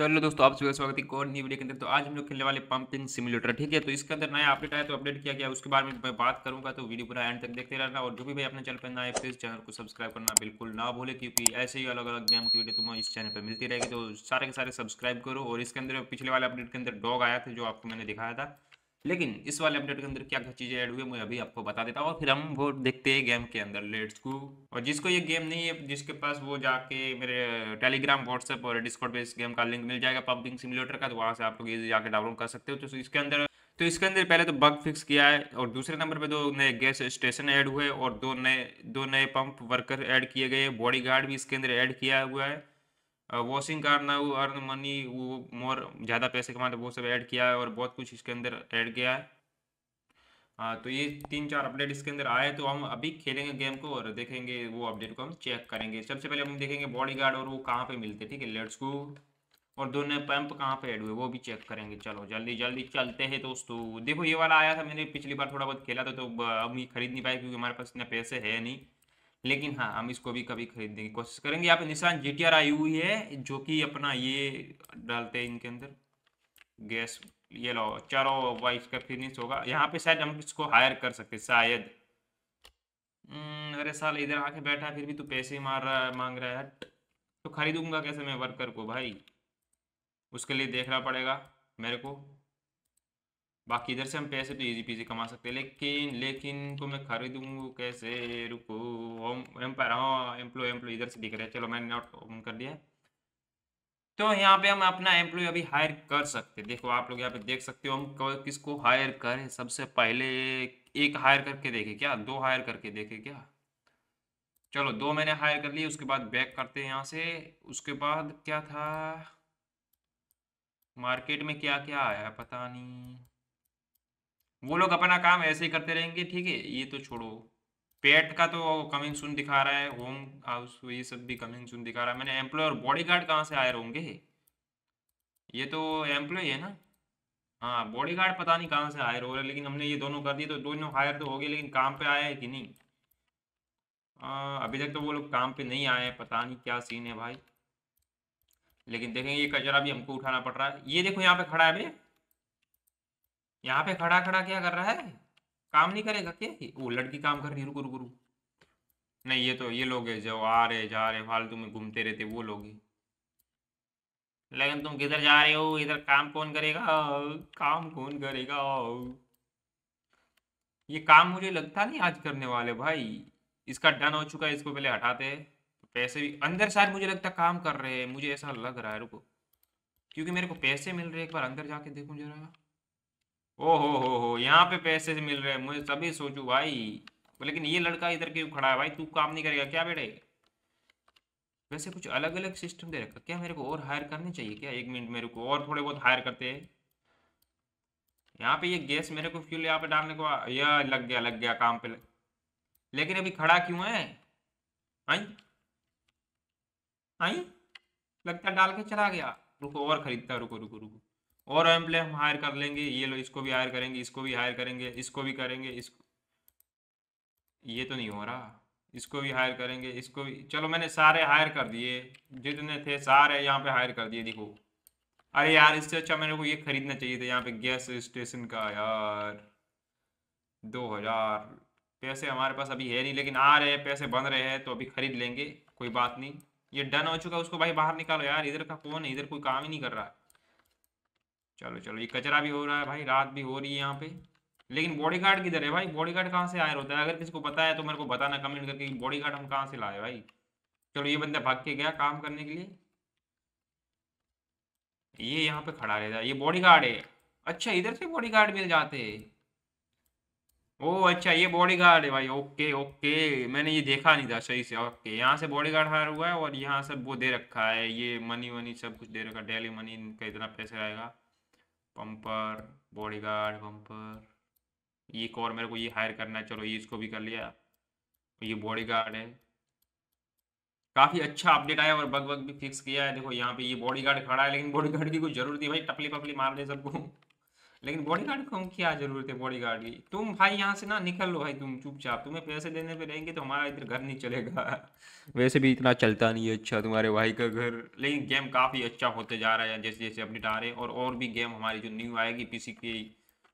तो हेलो दोस्तों आप सभी का स्वागत है एक और न्यू वीडियो के अंदर तो आज हम लोग खेलने वाले पंपिंग सिम्युलेटर ठीक है तो इसके अंदर नया अपडेट आया तो अपडेट किया गया उसके बारे में मैं बात करूंगा तो वीडियो पूरा एंड तक देखते रहना और जो भी भाई अपने चैनल पर नया है प्लीज चैनल को सब्सक्राइब करना बिल्कुल ना भूले क्योंकि ऐसे ही अलग अलग गेम की वीडियो तुम्हें इस चैनल पर मिलती रहेगी तो सारे के सारे सब्सक्राइब करो और इसके अंदर पिछले वाले अपडेट के अंदर डॉग आया था जो आपको मैंने दिखाया था लेकिन इस वाले अपडेट के अंदर क्या क्या चीज़ें ऐड हुई है मैं अभी आपको बता देता हूँ और फिर हम वो देखते हैं गेम के अंदर लेट्स को और जिसको ये गेम नहीं है जिसके पास वो जाके मेरे टेलीग्राम व्हाट्सएप और डिस्कॉर्ड पे इस गेम का लिंक मिल जाएगा पंपिंग सिमुलेटर का तो वहाँ से आप लोग इजी जाकर डाउनलोड कर सकते हो तो इसके अंदर तो इसके अंदर पहले तो बग फिक्स किया है और दूसरे नंबर पे दो नए गैस स्टेशन ऐड हुए और दो नए दो नए पंप वर्कर ऐड किए गए बॉडी गार्ड भी इसके अंदर ऐड किया हुआ है वॉशिंग कार वो अर्न मनी वो मोर ज़्यादा पैसे कमाते वो सब ऐड किया है और बहुत कुछ इसके अंदर ऐड किया है हाँ तो ये तीन चार अपडेट इसके अंदर आए तो हम अभी खेलेंगे गेम को और देखेंगे वो अपडेट को हम चेक करेंगे सबसे पहले हम देखेंगे बॉडी गार्ड और वो कहाँ पे मिलते ठीक है लेट्स गो और दोनों पंप कहाँ पे ऐड हुए वो भी चेक करेंगे चलो जल्दी जल्दी चलते हैं दोस्तों देखो ये वाला आया था मैंने पिछली बार थोड़ा बहुत खेला था तो अब ये खरीद नहीं पाया क्योंकि हमारे पास इतना पैसे है नहीं लेकिन हाँ हम इसको भी कभी खरीदने की कोशिश करेंगे यहाँ पे निशान जी टी आर आई हुई है जो कि अपना ये डालते हैं इनके अंदर गैस ये लो चारों वाइफ का फिनिश होगा यहाँ पे शायद हम इसको हायर कर सकते शायद हम्म, अरे साल इधर आके बैठा फिर भी तू पैसे मार रहा है मांग रहा है तो खरीदूंगा कैसे मैं वर्कर को भाई उसके लिए देखना पड़ेगा मेरे को बाकी इधर से हम पैसे तो इजी पीजी कमा सकते हैं लेकिन लेकिन तो मैं खरीदूँ कैसे रुको होम एम्पायर हाँ एम्प्लॉय एम्प्लॉय इधर से दिख रहे हैं चलो मैंने नोट ओपन कर दिया तो यहाँ पे हम अपना एम्प्लॉय अभी हायर कर सकते देखो आप लोग यहाँ पे देख सकते हो हम किसको हायर करें सबसे पहले एक हायर करके देखे क्या दो हायर करके देखे क्या चलो दो मैंने हायर कर लिए उसके बाद बैक करते हैं यहाँ से उसके बाद क्या था मार्केट में क्या क्या आया पता नहीं वो लोग अपना काम ऐसे ही करते रहेंगे ठीक है ये तो छोड़ो पेट का तो कमिंग सुन दिखा रहा है होम हाउस ये सब भी कमिंग सुन दिखा रहा है मैंने एम्प्लॉय और बॉडी गार्ड कहाँ से आए होंगे ये तो एम्प्लॉय है ना हाँ बॉडी गार्ड पता नहीं कहाँ से हायर हो रहे लेकिन हमने ये दोनों कर दिए तो दोनों हायर तो हो गए लेकिन काम पे आया है कि नहीं आ, अभी तक तो वो लोग काम पे नहीं आए पता नहीं क्या सीन है भाई लेकिन देखेंगे ये कचरा भी हमको उठाना पड़ रहा है ये देखो यहाँ पे खड़ा है भाई यहाँ पे खड़ा खड़ा क्या कर रहा है काम नहीं करेगा क्या वो लड़की काम कर रही रुको रुको रुको नहीं ये तो ये लोग है जो आ रहे जा रहे फालतू में घूमते रहते वो लोग है लेकिन तुम किधर जा रहे हो इधर काम कौन करेगा काम कौन करेगा ये काम मुझे लगता नहीं आज करने वाले भाई इसका डन हो चुका है इसको पहले हटाते हैं पैसे भी अंदर शायद मुझे लगता काम कर रहे हैं मुझे ऐसा लग रहा है रुको क्योंकि मेरे को पैसे मिल रहे हैं एक बार अंदर जाके देखूं जरा ओ हो हो हो यहाँ पे पैसे से मिल रहे हैं मुझे तभी सोचू भाई लेकिन ये लड़का इधर क्यों खड़ा है भाई तू काम नहीं करेगा क्या बेटे वैसे कुछ अलग अलग सिस्टम दे रखा क्या मेरे को और हायर करने चाहिए क्या एक मिनट मेरे को और थोड़े बहुत हायर करते हैं यहाँ पे ये गैस मेरे को फ्यूल यहाँ पे डालने को यह लग गया लग गया काम पे लग लेकिन अभी खड़ा क्यों है आई आई लगता डाल के चला गया रुको और खरीदता रुको रुको रुको और एम्प्लॉय हम हायर कर लेंगे ये लो इसको भी हायर करेंगे इसको भी हायर करेंगे इसको भी करेंगे इसको ये तो नहीं हो रहा इसको भी हायर करेंगे इसको भी चलो मैंने सारे हायर कर दिए जितने थे सारे यहाँ पे हायर कर दिए देखो अरे यार इससे अच्छा मेरे को ये खरीदना चाहिए था यहाँ पे गैस स्टेशन का यार दो हजार पैसे हमारे पास अभी है नहीं लेकिन आ रहे हैं पैसे बन रहे हैं तो अभी खरीद लेंगे कोई बात नहीं ये डन हो चुका उसको भाई बाहर निकालो यार इधर का कौन है इधर कोई काम ही नहीं कर रहा है चलो चलो ये कचरा भी हो रहा है भाई रात भी हो रही है यहाँ पे लेकिन बॉडी गार्ड किधर है भाई बॉडी गार्ड कहाँ से आया होता है अगर किसी को पता है तो मेरे को बताना कमेंट करके बॉडी गार्ड हम कहाँ से लाए भाई चलो ये बंदा भाग के गया काम करने के लिए ये यहाँ पे खड़ा रहता है ये बॉडी गार्ड है अच्छा इधर से बॉडी गार्ड मिल जाते ओ अच्छा ये बॉडी गार्ड है भाई ओके ओके मैंने ये देखा नहीं था सही से ओके यहाँ से बॉडी गार्ड हायर हुआ है और यहाँ सब वो दे रखा है ये मनी वनी सब कुछ दे रखा है डेली मनी का इतना पैसा आएगा पंपर बॉडीगार्ड पंपर ये एक और मेरे को ये हायर करना है चलो ये इसको भी कर लिया ये बॉडीगार्ड है काफ़ी अच्छा अपडेट आया और बग बग भी फिक्स किया है देखो यहाँ पे ये बॉडीगार्ड खड़ा है लेकिन बॉडीगार्ड की कोई जरूरत नहीं भाई टपली पपली मार दे सबको लेकिन बॉडीगार्ड को हम क्या जरूरत है बॉडीगार्ड की तुम भाई यहाँ से ना निकल लो भाई तुम चुपचाप तुम्हें पैसे देने पे रहेंगे तो हमारा इधर घर नहीं चलेगा वैसे भी इतना चलता नहीं है अच्छा तुम्हारे भाई का घर लेकिन गेम काफ़ी अच्छा होते जा रहा है जैसे जैसे अपडेट आ रहे हैं और और भी गेम हमारी जो न्यू आएगी पी की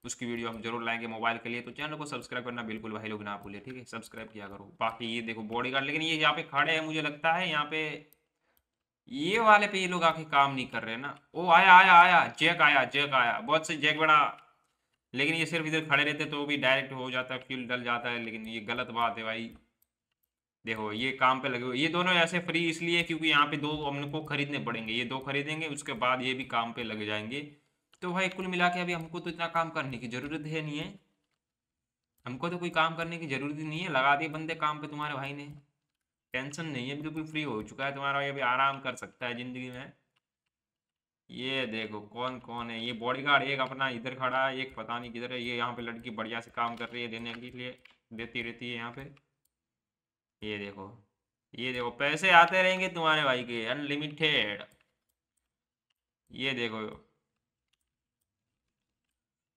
उसकी वीडियो हम जरूर लाएंगे मोबाइल के लिए तो चैनल को सब्सक्राइब करना बिल्कुल भाई लोग ना भूलें ठीक है सब्सक्राइब किया करो बाकी ये देखो गार्ड लेकिन ये यहाँ पे खड़े हैं मुझे लगता है यहाँ पे ये वाले पे ये लोग आके काम नहीं कर रहे ना ओ आया आया आया जैक आया जैक आया बहुत से जैक बड़ा लेकिन ये सिर्फ इधर खड़े रहते तो भी डायरेक्ट हो जाता फ्यूल डल जाता है लेकिन ये गलत बात है भाई देखो ये काम पे लगे हुए ये दोनों ऐसे फ्री इसलिए क्योंकि यहाँ पे दो हम को खरीदने पड़ेंगे ये दो खरीदेंगे उसके बाद ये भी काम पे लग जाएंगे तो भाई कुल मिला के अभी हमको तो इतना काम करने की जरूरत है नहीं है हमको तो कोई काम करने की जरूरत ही नहीं है लगा दिए बंदे काम पे तुम्हारे भाई ने टेंशन नहीं है बिल्कुल तो फ्री हो चुका है तुम्हारा ये भी आराम कर सकता है ज़िंदगी में ये देखो कौन कौन है ये बॉडीगार्ड एक अपना इधर खड़ा है एक पता नहीं किधर है ये यहाँ पे लड़की बढ़िया से काम कर रही है देने के लिए देती रहती है यहाँ पे ये देखो ये देखो पैसे आते रहेंगे तुम्हारे भाई के अनलिमिटेड ये देखो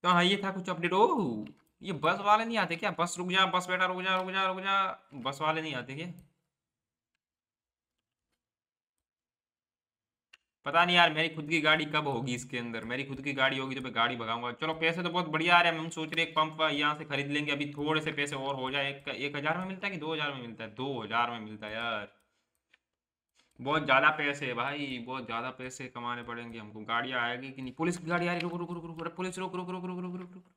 तो हाँ ये था कुछ अपडेट ओ ये बस वाले नहीं आते क्या बस रुक जा बस बेटा रुक जा रुक जा रुक जा बस वाले नहीं आते क्या पता नहीं यार मेरी खुद की गाड़ी कब होगी इसके अंदर मेरी खुद की गाड़ी होगी तो मैं गाड़ी भगाऊंगा चलो पैसे तो बहुत बढ़िया आ रहे हैं हम सोच रहे हैं पंप यहाँ से खरीद लेंगे अभी थोड़े से पैसे और हो जाए एक, एक हजार में मिलता है कि दो हजार में मिलता है दो हजार में मिलता है यार बहुत ज्यादा पैसे है भाई बहुत ज्यादा पैसे कमाने पड़ेंगे हमको गाड़ियाँ आएगी कि नहीं पुलिस की गाड़ी आ रही रुक रुक रुक रुक पुलिस रुक रुक रुक रुक रुक रुक रुक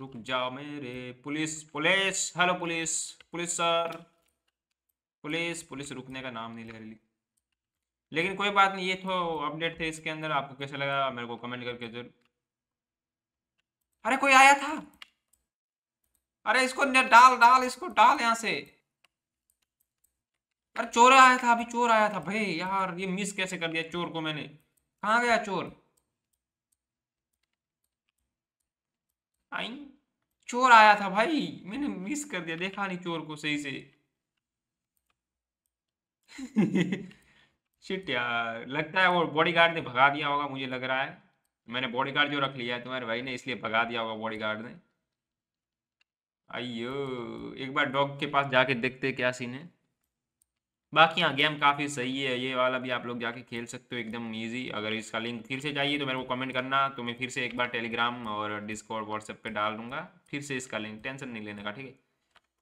रुक जाओ मेरे police police hello police police sir police police रुकने का नाम नहीं ले रही लेकिन कोई बात नहीं ये तो अपडेट थे इसके अंदर आपको कैसे लगा मेरे को कमेंट करके जरूर अरे कोई आया था अरे इसको डाल डाल इसको डाल यहां से अरे चोर आया था अभी चोर आया था भाई यार ये मिस कैसे कर दिया चोर को मैंने कहा गया चोर आई चोर आया था भाई मैंने मिस कर दिया देखा नहीं चोर को सही से शिट यार लगता है वो बॉडीगार्ड ने भगा दिया होगा मुझे लग रहा है मैंने बॉडीगार्ड जो रख लिया है तुम्हारे भाई ने इसलिए भगा दिया होगा बॉडीगार्ड ने अयो एक बार डॉग के पास जाके देखते क्या सीन है बाकी हाँ गेम काफ़ी सही है ये वाला भी आप लोग जाके खेल सकते हो एकदम इजी अगर इसका लिंक फिर से चाहिए तो मेरे को कमेंट करना तो मैं फिर से एक बार टेलीग्राम और डिस्कॉर्ड व्हाट्सएप पे डाल दूंगा फिर से इसका लिंक टेंशन नहीं लेने का ठीक है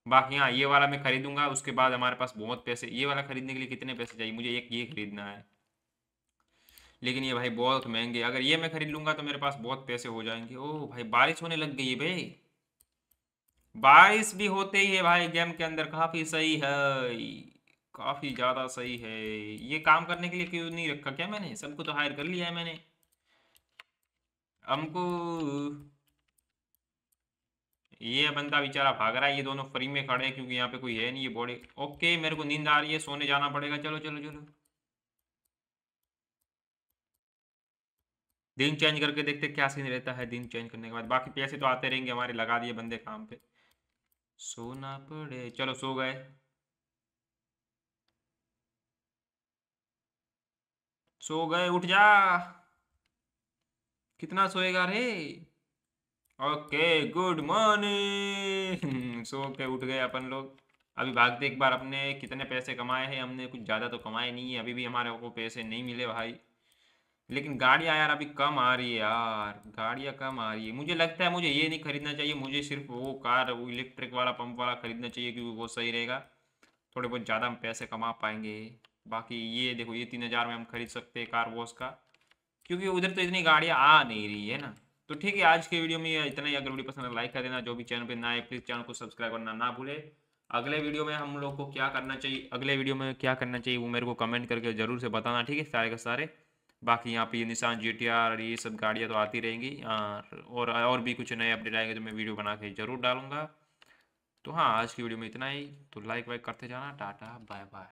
बाकी हाँ ये वाला मैं खरीदूंगा उसके बाद हमारे पास बहुत पैसे ये वाला खरीदने के लिए कितने पैसे चाहिए मुझे एक ये खरीदना है लेकिन ये भाई बहुत महंगे अगर ये मैं खरीद लूंगा तो मेरे पास बहुत पैसे हो जाएंगे ओह भाई बारिश होने लग गई है भाई बारिश भी होते ही है भाई गेम के अंदर काफ़ी सही है काफ़ी ज़्यादा सही है ये काम करने के लिए क्यों नहीं रखा क्या मैंने सबको तो हायर कर लिया है मैंने हमको ये बंदा बेचारा भाग रहा है ये दोनों फ्री में खड़े हैं क्योंकि यहाँ पे कोई है नहीं ये बॉडी ओके मेरे को नींद आ रही है सोने जाना पड़ेगा चलो चलो चलो दिन चेंज करके देखते क्या सीन रहता है दिन चेंज करने के बाद बाकी पैसे तो आते रहेंगे हमारे लगा दिए बंदे काम पे सोना पड़े चलो सो गए सो गए उठ जा कितना सोएगा रे ओके गुड मॉर्निंग सो के उठ गए अपन लोग अभी भागते एक बार अपने कितने पैसे कमाए हैं हमने कुछ ज़्यादा तो कमाए नहीं है अभी भी हमारे को पैसे नहीं मिले भाई लेकिन गाड़ियाँ यार अभी कम आ रही है यार गाड़ियाँ कम आ रही है मुझे लगता है मुझे ये नहीं खरीदना चाहिए मुझे सिर्फ वो कार वो इलेक्ट्रिक वाला पंप वाला खरीदना चाहिए क्योंकि वो सही रहेगा थोड़े बहुत ज़्यादा हम पैसे कमा पाएंगे बाकी ये देखो ये तीन हज़ार में हम खरीद सकते हैं कार वॉश का क्योंकि उधर तो इतनी गाड़ियाँ आ नहीं रही है ना तो ठीक है आज के वीडियो में इतना ही अगर वीडियो पसंद है तो लाइक कर देना जो भी चैनल पे ना है प्लीज चैनल को सब्सक्राइब करना ना भूले अगले वीडियो में हम लोग को क्या करना चाहिए अगले वीडियो में क्या करना चाहिए वो मेरे को कमेंट करके जरूर से बताना ठीक है सारे के सारे बाकी यहाँ पे ये निशान जी टी आर ये सब गाड़ियाँ तो आती रहेंगी और और भी कुछ नए अपडेट आएंगे तो मैं वीडियो बना के जरूर डालूंगा तो हाँ आज की वीडियो में इतना ही तो लाइक वाइक करते जाना टाटा बाय बाय